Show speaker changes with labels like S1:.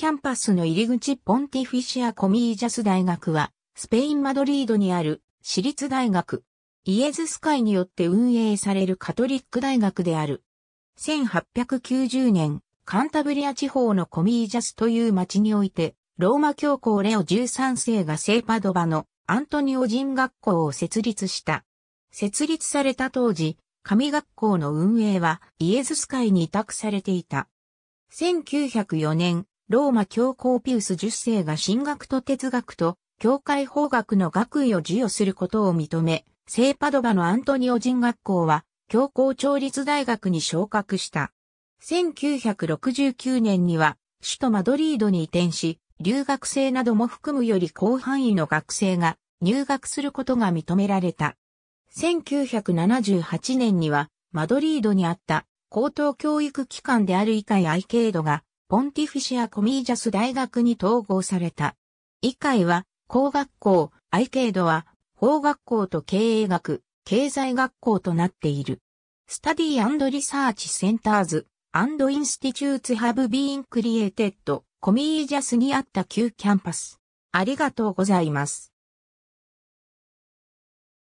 S1: キャンパスの入り口ポンティフィシア・コミージャス大学は、スペイン・マドリードにある私立大学、イエズス会によって運営されるカトリック大学である。1890年、カンタブリア地方のコミージャスという町において、ローマ教皇レオ13世が聖パドバのアントニオ人学校を設立した。設立された当時、神学校の運営はイエズス会に委託されていた。1904年、ローマ教皇ピウス10世が神学と哲学と教会法学の学位を授与することを認め、聖パドバのアントニオ人学校は教皇調律大学に昇格した。1969年には首都マドリードに移転し、留学生なども含むより広範囲の学生が入学することが認められた。1978年にはマドリードにあった高等教育機関である以下やアイケードがポンティフィシア・コミージャス大学に統合された。以会は、工学校、アイケードは、法学校と経営学、経済学校となっている。スタディリサーチセンターズ、インスティチューツハブビーンクリエイテッド、コミージャスにあった旧キャンパス。ありがとうございます。